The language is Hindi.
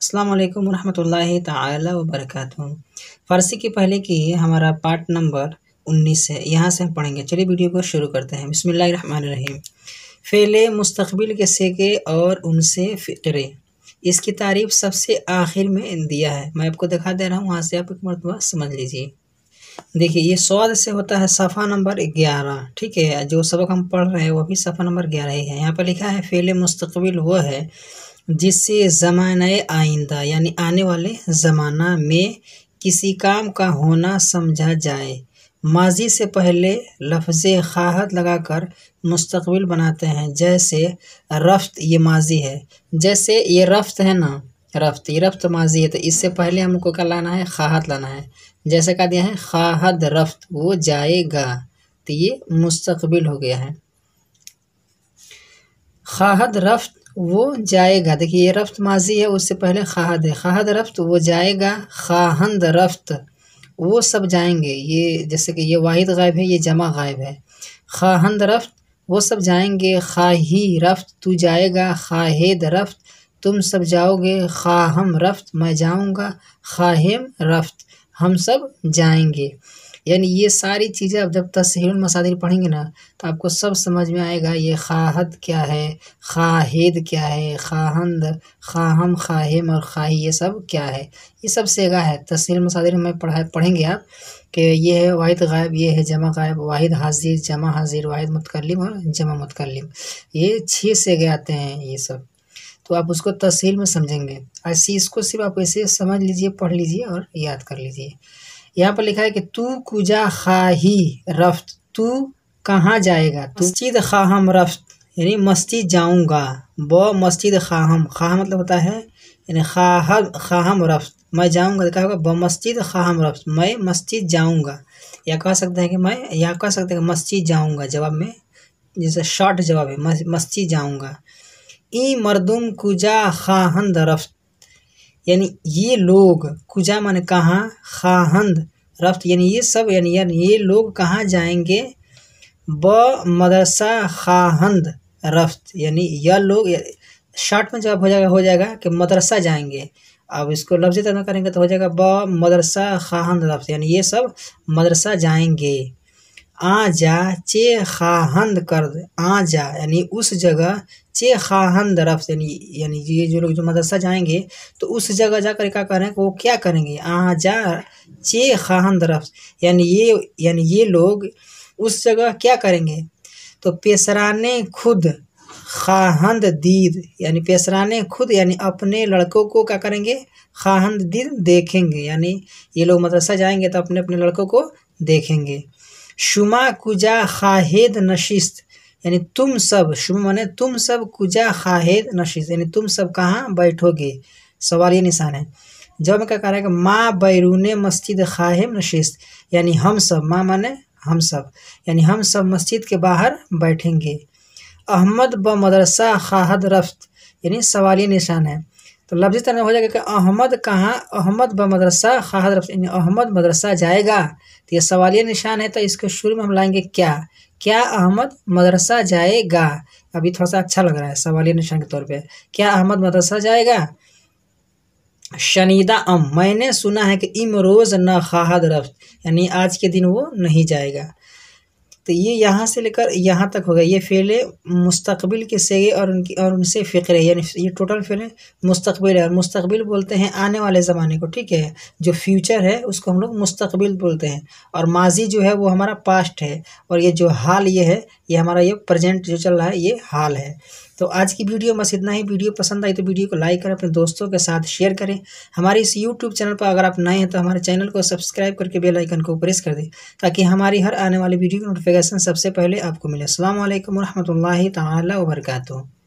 अल्लाम वरहमल तबरक फ़ारसी के पहले की हमारा पार्ट नंबर उन्नीस है यहाँ से हम पढ़ेंगे चलिए वीडियो को शुरू करते हैं बसमीम फ़ेले मुस्तबिल के सेके और उनसे फ़िक्रे इसकी तारीफ सबसे आखिर में दिया है मैं आपको दिखा दे रहा हूँ वहाँ से आप एक मरतबा समझ लीजिए देखिए ये स्वाद से होता है सफ़ा नंबर ग्यारह ठीक है जो सबक हम पढ़ रहे हैं वो भी सफ़ा नंबर ग्यारह ही है यहाँ पर लिखा है फ़ेल मुस्तबिल वह है जिससे जमान आइंदा यानी आने वाले ज़माना में किसी काम का होना समझा जाए माजी से पहले लफ्ज़ खाहत लगाकर मुस्तकबिल बनाते हैं जैसे रफ्त ये माजी है जैसे ये रफ्त है ना रफ्त ये रफ्त माजी है तो इससे पहले हमको क्या लाना है खाहत लाना है जैसे कहा दिया है खाहद रफ्त वो जाएगा तो ये मुस्तकबिल हो गया है खाहद रफ्त वो जाएगा देखिए ये रफ्त माजी है उससे पहले खाहद है खाहद रफ्त वो जाएगा खाहंद रफ्त वो सब जाएंगे ये जैसे कि ये वाहिद गायब है ये जमा गायब है खाहंद रफ्त वो सब जाएंगे खाही रफ्त तू जाएगा खाहिद रफ्त तुम सब जाओगे खाहम रफ्त मैं जाऊँगा खाहिम रफ्त हम सब जाएंगे यानी ये सारी चीज़ें आप जब तस्हर मसादिर पढ़ेंगे ना तो आपको सब समझ में आएगा ये खाहद क्या है खाहिद क्या है खाहंद खाहम खाहिम और खाही ये सब क्या है ये सब सेगा है तस्हर मसादिर में पढ़ा पढ़ेंगे आप कि ये है वाहिद गायब ये है जमा गायब वाहिद हाजिर जमा हाजिर वाहिद मतकलम और जमा मतकलम ये छः सेगे आते हैं ये सब तो आप उसको तस्हर में समझेंगे ऐसे इसको सिर्फ आप ऐसे समझ लीजिए पढ़ लीजिए और याद कर लीजिए यहाँ पर लिखा है कि तू कुजा खाही रफ्त तू कहाँ जाएगा तू मस्जिद खाहम रफ्त यानी मस्जिद जाऊँगा ब मस्जिद खाहम खाह मतलब होता है यानी खाह खाहम रफ्त मैं जाऊँगा क्या होगा ब मस्जिद खाहम रफ्त मैं मस्जिद जाऊँगा या कह सकते हैं कि मैं या कह सकते हैं मस्जिद जाऊँगा जवाब में जैसे शॉर्ट जवाब है मस्जिद जाऊँगा ई मरदुम कुजा हंद रफ्त यानी ये लोग कुजा मन कहाँ खाहंद रफ्त यानी ये सब यानी यानी ये लोग कहाँ जाएंगे ब मदरसा खाहंद रफ्त यानी यह लोग शॉर्ट में जवाब हो जाएगा हो जाएगा कि मदरसा जाएंगे अब इसको लफ्ज़ तरह करेंगे तो हो जाएगा ब मदरसा खाहंद रफ्त यानी ये सब मदरसा जाएंगे आ जा चे खाहंद कर आ जा यानी उस जगह चे खाहंद रफ्स यानी यानी ये जो लोग जो मदरसा जाएंगे तो उस जगह जाकर क्या करें वो क्या करेंगे आ जा चे खाहंद रफ्स यानी ये यानी ये लोग उस जगह क्या करेंगे तो पेसराने खुद खाहंद दीद यानी पेसराने खुद यानी अपने लड़कों को क्या करेंगे खाहंद दीद देखेंगे यानी ये लोग मदरसा जाएंगे तो अपने अपने लड़कों को देखेंगे शुमा कुजा खाहेद नशिस्त यानी तुम सब शुमा माने तुम सब कुजा खाहेद नशिस्त यानी तुम सब कहाँ बैठोगे सवाल ये निशान है जब क्या कह रहा है कि माँ बैरून मस्जिद खाहेम नशिस्त यानी हम सब माँ माने हम सब यानी हम सब मस्जिद के बाहर बैठेंगे अहमद ब मदरसा खाहद रफ्त यानी सवाल ये निशान है तो लफ्जी तरह हो जाएगा कि अहमद कहाँ अहमद ब मदरसा खाद रफ्स यानी अहमद मदरसा जाएगा तो ये सवालिया निशान है तो इसके शुरू में हम लाएंगे क्या क्या अहमद मदरसा जाएगा अभी थोड़ा सा अच्छा लग रहा है सवालिया निशान के तौर पे क्या अहमद मदरसा जाएगा शनीदा अम मैंने सुना है कि इमरोज़ न खाद रफ्त यानी आज के दिन वो नहीं जाएगा तो ये यहाँ से लेकर यहाँ तक हो गया ये फ़ेल है मुस्तबिल के से और उनकी और उनसे फ़िक्र है यानी ये टोटल फ़ेल है मुस्तबिल है और मुस्तबिल बोलते हैं आने वाले ज़माने को ठीक है जो फ्यूचर है उसको हम लोग मुस्तबिल बोलते हैं और माजी जो है वो हमारा पास्ट है और ये जो हाल ये है ये हमारा ये प्रजेंट जो चल रहा है ये हाल है तो आज की वीडियो बस इतना ही वीडियो पसंद आई तो वीडियो को लाइक करें अपने दोस्तों के साथ शेयर करें हमारे इस यूट्यूब चैनल पर अगर आप नए हैं तो हमारे चैनल को सब्सक्राइब करके बेल आइकन को प्रेस कर दें ताकि हमारी हर आने वाली वीडियो की नोटिफिकेशन सबसे पहले आपको मिले अल्लाम वरहमल वर्का